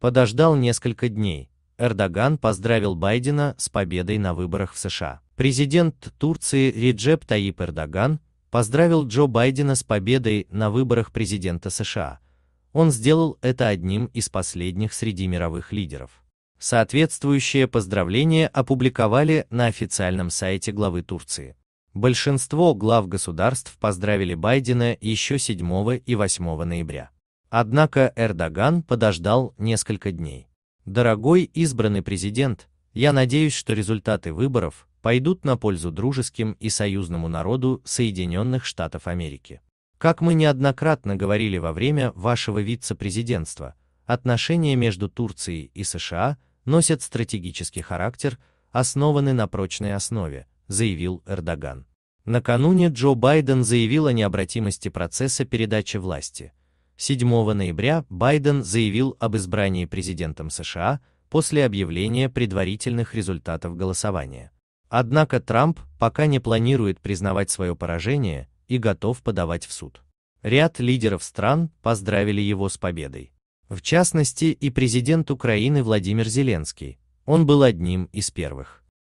подождал несколько дней. Эрдоган поздравил Байдена с победой на выборах в США. Президент Турции Реджеп Таип Эрдоган поздравил Джо Байдена с победой на выборах президента США. Он сделал это одним из последних среди мировых лидеров. Соответствующее поздравление опубликовали на официальном сайте главы Турции. Большинство глав государств поздравили Байдена еще 7 и 8 ноября. Однако Эрдоган подождал несколько дней. Дорогой избранный президент, я надеюсь, что результаты выборов пойдут на пользу дружеским и союзному народу Соединенных Штатов Америки. Как мы неоднократно говорили во время вашего вице-президентства, отношения между Турцией и США носят стратегический характер, основаны на прочной основе, заявил Эрдоган. Накануне Джо Байден заявил о необратимости процесса передачи власти – 7 ноября Байден заявил об избрании президентом США после объявления предварительных результатов голосования. Однако Трамп пока не планирует признавать свое поражение и готов подавать в суд. Ряд лидеров стран поздравили его с победой. В частности и президент Украины Владимир Зеленский, он был одним из первых.